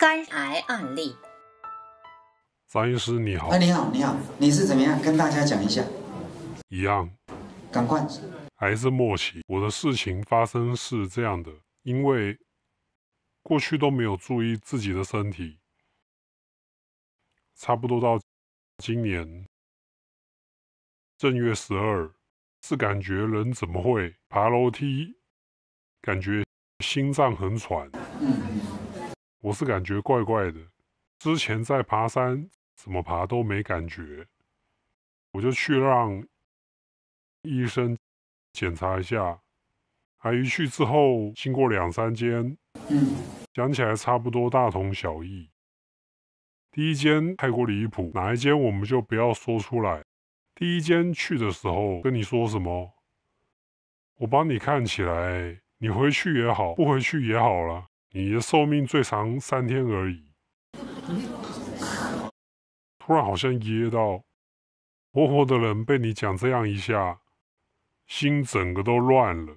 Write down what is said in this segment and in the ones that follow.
肝癌案例，张医师你好。哎，你好，你好，你是怎么样跟大家讲一下？一样。赶快治。还是末期。我的事情发生是这样的，因为过去都没有注意自己的身体，差不多到今年正月十二，是感觉人怎么会爬楼梯，感觉心脏很喘。我是感觉怪怪的，之前在爬山，怎么爬都没感觉，我就去让医生检查一下，还一去之后，经过两三间，嗯，讲起来差不多大同小异。第一间太过离谱，哪一间我们就不要说出来。第一间去的时候跟你说什么，我帮你看起来，你回去也好，不回去也好了。你的寿命最长三天而已。突然好像噎到，活活的人被你讲这样一下，心整个都乱了。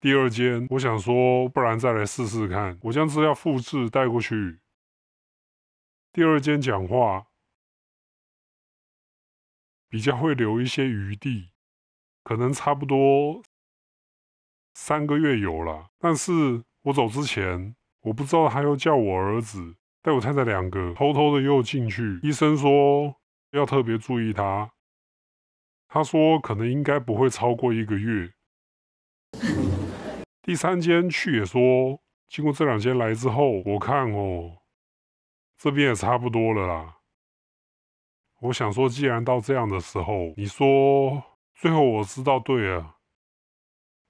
第二间，我想说，不然再来试试看。我将资料复制带过去。第二间讲话比较会留一些余地，可能差不多三个月有了，但是。我走之前，我不知道他要叫我儿子带我太太两个偷偷的又进去。医生说要特别注意他，他说可能应该不会超过一个月。第三间去也说，经过这两间来之后，我看哦，这边也差不多了啦。我想说，既然到这样的时候，你说最后我知道对啊，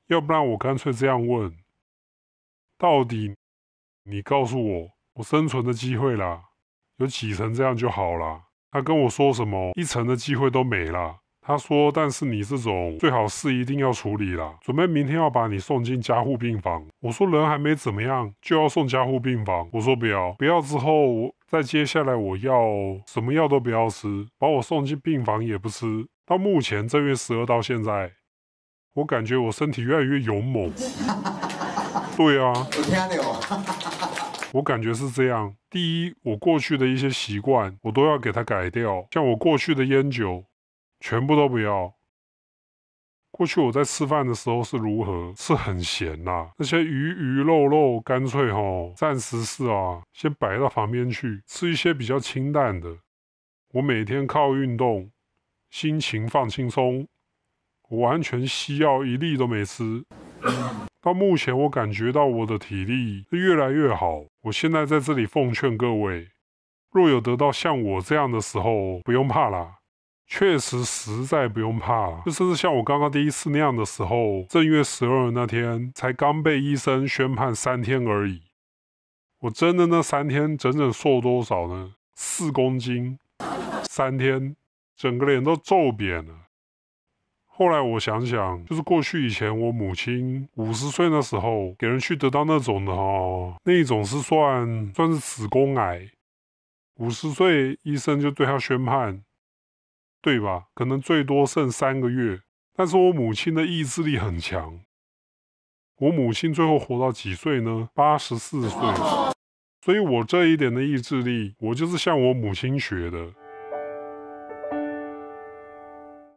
要不然我干脆这样问。到底，你告诉我我生存的机会啦，有几层这样就好啦。他跟我说什么一层的机会都没啦。他说，但是你这种最好是一定要处理啦，准备明天要把你送进加护病房。我说人还没怎么样就要送加护病房。我说不要不要之后，再接下来我要什么药都不要吃，把我送进病房也不吃。到目前正月十二到现在，我感觉我身体越来越勇猛。对啊，我听 我感觉是这样。第一，我过去的一些习惯，我都要给它改掉。像我过去的烟酒，全部都不要。过去我在吃饭的时候是如何？是很咸呐，那些鱼鱼肉肉，干脆吼，暂时是啊，先摆到旁边去，吃一些比较清淡的。我每天靠运动，心情放轻松，完全西药一粒都没吃。到目前，我感觉到我的体力是越来越好。我现在在这里奉劝各位，若有得到像我这样的时候，不用怕啦，确实实在不用怕了。就甚至像我刚刚第一次那样的时候，正月十二那天才刚被医生宣判三天而已。我真的那三天整整瘦多少呢？四公斤，三天，整个脸都皱扁了。后来我想想，就是过去以前，我母亲五十岁那时候给人去得到那种的哈，那一种是算算是子宫癌。五十岁，医生就对他宣判，对吧？可能最多剩三个月。但是我母亲的意志力很强。我母亲最后活到几岁呢？八十四岁。所以我这一点的意志力，我就是向我母亲学的。